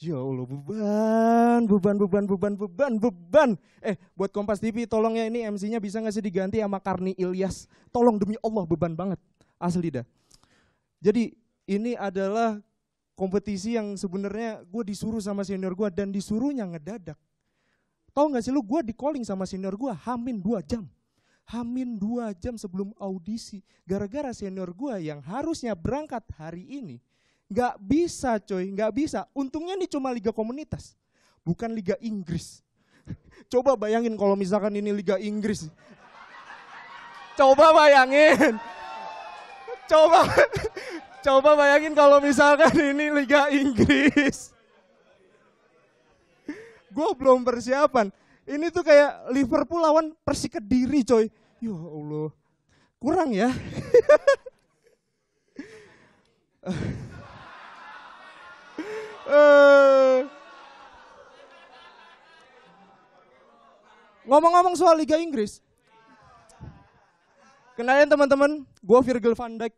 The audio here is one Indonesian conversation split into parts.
Ya Allah, beban, beban, beban, beban, beban, beban. Eh, buat Kompas TV tolong ya ini MC-nya bisa gak sih diganti sama Karni Ilyas? Tolong demi Allah, beban banget. Asli dah. Jadi ini adalah kompetisi yang sebenarnya gue disuruh sama senior gue dan disuruhnya ngedadak. Tahu gak sih lu, gue di calling sama senior gue hamin dua jam. Hamin dua jam sebelum audisi. Gara-gara senior gue yang harusnya berangkat hari ini, Nggak bisa coy, nggak bisa. Untungnya ini cuma liga komunitas, bukan liga Inggris. Coba bayangin kalau misalkan ini liga Inggris. Coba bayangin. Coba coba bayangin kalau misalkan ini liga Inggris. Gue belum persiapan. Ini tuh kayak Liverpool lawan Kediri coy. Ya Allah. Kurang ya. Eh, Eh. Ngomong-ngomong soal Liga Inggris, kenalin teman-teman, gue Virgil van Dijk.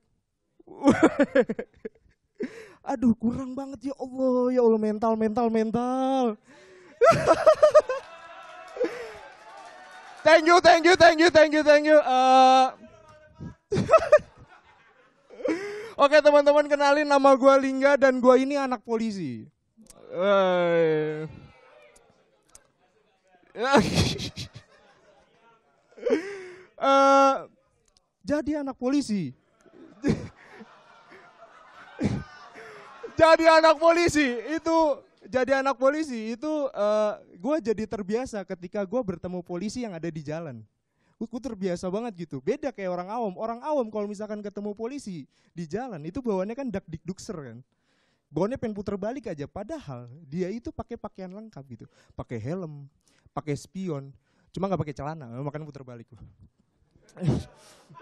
Aduh, kurang banget ya Allah, ya Allah mental, mental, mental. thank you, thank you, thank you, thank you, thank you. Uh... Oke teman-teman kenalin nama gue Lingga dan gue ini anak polisi. Uh, jadi anak polisi. jadi anak polisi itu jadi anak polisi itu uh, eh, gue jadi terbiasa ketika gue bertemu polisi yang ada di jalan gue terbiasa banget gitu beda kayak orang awam orang awam kalau misalkan ketemu polisi di jalan itu bawaannya kan dak dik dukser kan bawaannya pengen puter balik aja padahal dia itu pakai pakaian lengkap gitu pakai helm pakai spion cuma nggak pakai celana makanya puter balik loh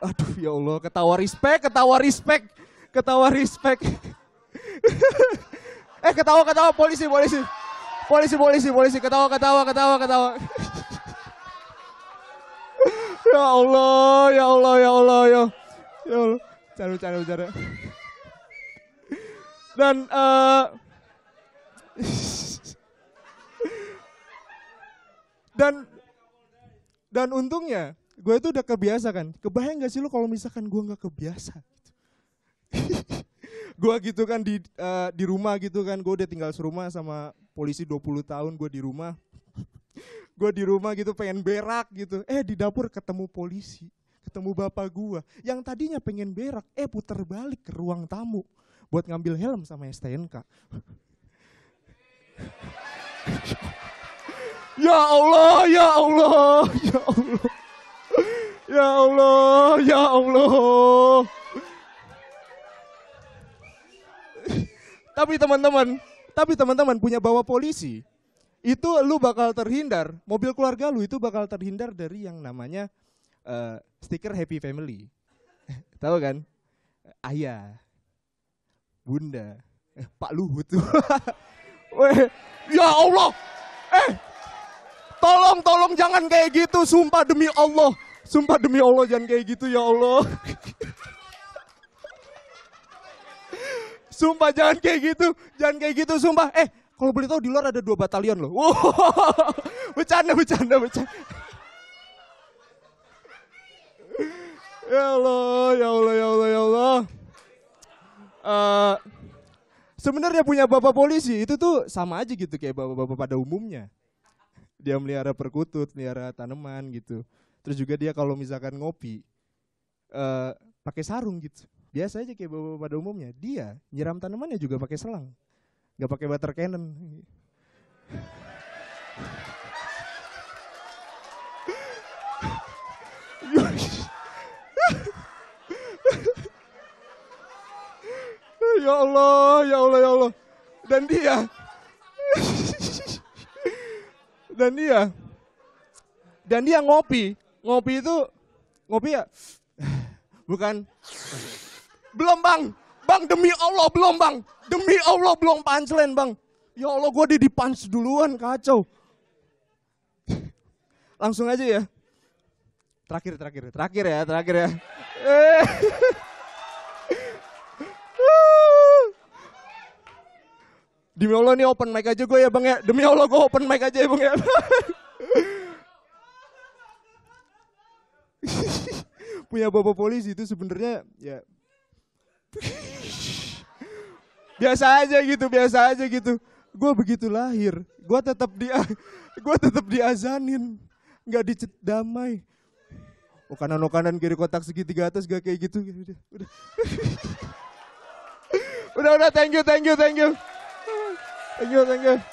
aduh ya allah ketawa respect ketawa respect ketawa respect eh ketawa ketawa polisi polisi polisi polisi polisi ketawa ketawa ketawa ketawa Ya Allah, ya Allah, ya Allah, ya Allah. Ya Allah. Cari, cari, cari. Dan uh, dan dan untungnya gue itu udah kebiasa kan. Kebayang gak sih lo kalau misalkan gue nggak kebiasa? Gitu? gue gitu kan di uh, di rumah gitu kan gue udah tinggal serumah sama polisi 20 tahun gue di rumah gue di rumah gitu pengen berak gitu. Eh di dapur ketemu polisi, ketemu bapak gue. Yang tadinya pengen berak, eh puter balik ke ruang tamu. Buat ngambil helm sama STNK. ya Allah, ya Allah, ya Allah. Ya Allah, ya Allah. tapi teman-teman, tapi teman-teman punya bawa polisi, itu lu bakal terhindar, mobil keluarga lu itu bakal terhindar dari yang namanya uh, stiker happy family. Tahu kan? Ayah, bunda, eh, Pak Luhut. Weh, ya Allah. Eh, tolong tolong jangan kayak gitu, sumpah demi Allah. Sumpah demi Allah jangan kayak gitu ya Allah. sumpah jangan kayak gitu, jangan kayak gitu sumpah. Eh, kalau boleh tahu di luar ada dua batalion loh. Wow. Bercanda, bercanda, bercanda. Ya Allah, ya Allah, ya Allah, ya Allah. Uh, sebenarnya punya bapak polisi itu tuh sama aja gitu kayak bapak-bapak pada umumnya. Dia melihara perkutut, melihara tanaman gitu. Terus juga dia kalau misalkan ngopi uh, pakai sarung gitu. Biasa aja kayak bapak-bapak pada umumnya. Dia nyiram tanamannya juga pakai selang nggak pakai butter cannon ya Allah ya Allah ya Allah dan dia dan dia dan dia ngopi ngopi itu ngopi ya bukan belum bang Bang demi Allah belum bang. Demi Allah belum punchline bang. Ya Allah gue di punch duluan kacau. Langsung aja ya. Terakhir, terakhir, terakhir ya, terakhir ya. Eh. Demi Allah ini open mic aja gue ya bang ya. Demi Allah gue open mic aja ya bang ya. Punya bapak polisi itu sebenarnya ya biasa aja gitu biasa aja gitu gue begitu lahir gue tetap dia gue tetap diazanin nggak dicet damai oh kanan oh kanan kiri kotak segitiga atas gak kayak gitu, gitu, gitu. udah udah udah udah thank you thank you thank you thank you thank you